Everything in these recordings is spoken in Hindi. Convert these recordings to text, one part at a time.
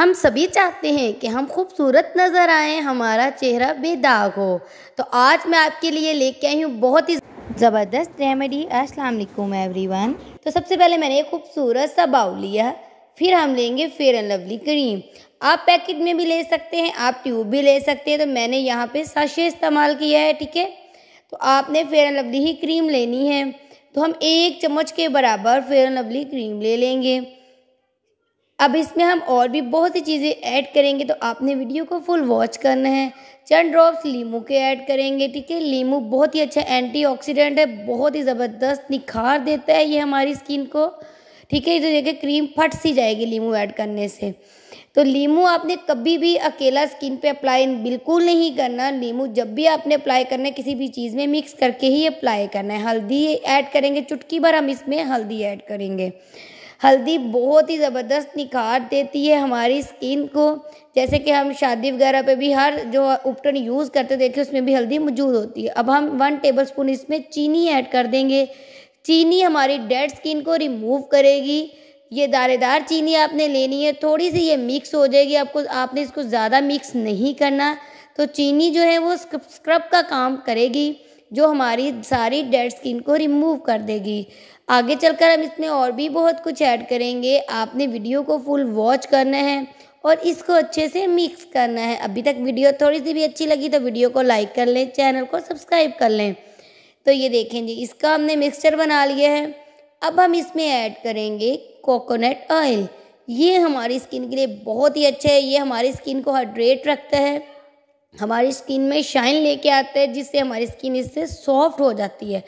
हम सभी चाहते हैं कि हम खूबसूरत नज़र आएँ हमारा चेहरा बेदाग हो तो आज मैं आपके लिए लेके आई हूँ बहुत ही ज़बरदस्त रेमेडी अस्सलाम वालेकुम एवरीवन तो सबसे पहले मैंने एक खूबसूरत सा बाउल लिया फिर हम लेंगे फेयर एंड लवली क्रीम आप पैकेट में भी ले सकते हैं आप ट्यूब भी ले सकते हैं तो मैंने यहाँ पर साशे इस्तेमाल किया है ठीक है तो आपने फेयर एंड लवली ही क्रीम लेनी है तो हम एक चम्मच के बराबर फेयर एंड लवली क्रीम ले लेंगे अब इसमें हम और भी बहुत सी चीज़ें ऐड करेंगे तो आपने वीडियो को फुल वॉच करना है चंद ड्रॉप्स लीमू के ऐड करेंगे ठीक है लीमू बहुत ही अच्छा एंटीऑक्सीडेंट है बहुत ही ज़बरदस्त निखार देता है ये हमारी स्किन को ठीक है तो देखिए क्रीम फट सी जाएगी लीमू ऐड करने से तो लीमू आपने कभी भी अकेला स्किन पे अप्लाई बिल्कुल नहीं करना लीमू जब भी आपने अप्लाई करना है किसी भी चीज़ में मिक्स करके ही अप्लाई करना है हल्दी ऐड करेंगे चुटकी भर हम इसमें हल्दी ऐड करेंगे हल्दी बहुत ही ज़बरदस्त निखार देती है हमारी स्किन को जैसे कि हम शादी वगैरह पे भी हर जो उपटन यूज़ करते देखे उसमें भी हल्दी मौजूद होती है अब हम वन टेबल स्पून इसमें चीनी ऐड कर देंगे चीनी हमारी डेड स्किन को रिमूव करेगी ये दारेदार चीनी आपने लेनी है थोड़ी सी ये मिक्स हो जाएगी आपको आपने इसको ज़्यादा मिक्स नहीं करना तो चीनी जो है वो स्क्रब का काम करेगी जो हमारी सारी डेड स्किन को रिमूव कर देगी आगे चलकर हम इसमें और भी बहुत कुछ ऐड करेंगे आपने वीडियो को फुल वॉच करना है और इसको अच्छे से मिक्स करना है अभी तक वीडियो थोड़ी सी भी अच्छी लगी तो वीडियो को लाइक कर लें चैनल को सब्सक्राइब कर लें तो ये देखें जी इसका हमने मिक्सचर बना लिया है अब हम इसमें ऐड करेंगे कोकोनट ऑयल ये हमारी स्किन के लिए बहुत ही अच्छा है ये हमारी स्किन को हाइड्रेट रखता है हमारी स्किन में शाइन लेके आते हैं जिससे हमारी स्किन इससे सॉफ्ट हो जाती है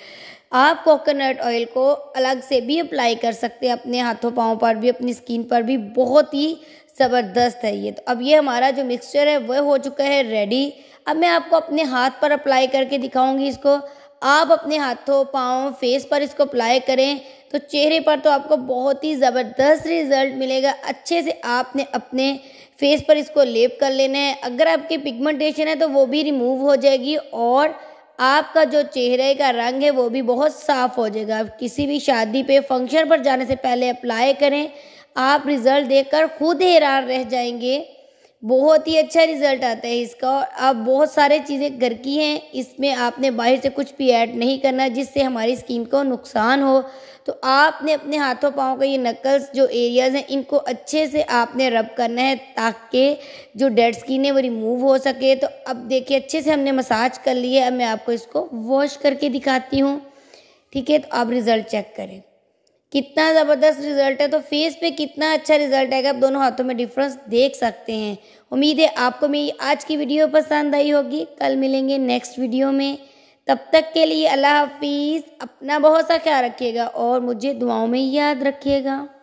आप कोकोनट ऑयल को अलग से भी अप्लाई कर सकते हैं अपने हाथों पाँव पर भी अपनी स्किन पर भी बहुत ही ज़बरदस्त है ये तो अब ये हमारा जो मिक्सचर है वह हो चुका है रेडी अब मैं आपको अपने हाथ पर अप्लाई करके दिखाऊंगी इसको आप अपने हाथों पाँव फेस पर इसको अप्लाई करें तो चेहरे पर तो आपको बहुत ही ज़बरदस्त रिज़ल्ट मिलेगा अच्छे से आपने अपने फेस पर इसको लेप कर लेना है अगर आपकी पिगमेंटेशन है तो वो भी रिमूव हो जाएगी और आपका जो चेहरे का रंग है वो भी बहुत साफ़ हो जाएगा आप किसी भी शादी पे फंक्शन पर जाने से पहले अप्लाई करें आप रिज़ल्ट देखकर खुद हैरान रह जाएंगे बहुत ही अच्छा रिज़ल्ट आता है इसका और आप बहुत सारे चीज़ें घर की हैं इसमें आपने बाहर से कुछ भी ऐड नहीं करना जिससे हमारी स्किन को नुकसान हो तो आपने अपने हाथों पाँव का ये नकल्स जो एरियाज़ हैं इनको अच्छे से आपने रब करना है ताकि जो डेड स्किन है वो रिमूव हो सके तो अब देखिए अच्छे से हमने मसाज कर ली है अब मैं आपको इसको वॉश करके दिखाती हूँ ठीक है तो आप रिज़ल्ट चेक करें कितना ज़बरदस्त रिजल्ट है तो फेस पे कितना अच्छा रिजल्ट आएगा आप दोनों हाथों में डिफरेंस देख सकते हैं उम्मीद है आपको मेरी आज की वीडियो पसंद आई होगी कल मिलेंगे नेक्स्ट वीडियो में तब तक के लिए अल्लाह हाफिज़ अपना बहुत सा ख्याल रखिएगा और मुझे दुआओं में याद रखिएगा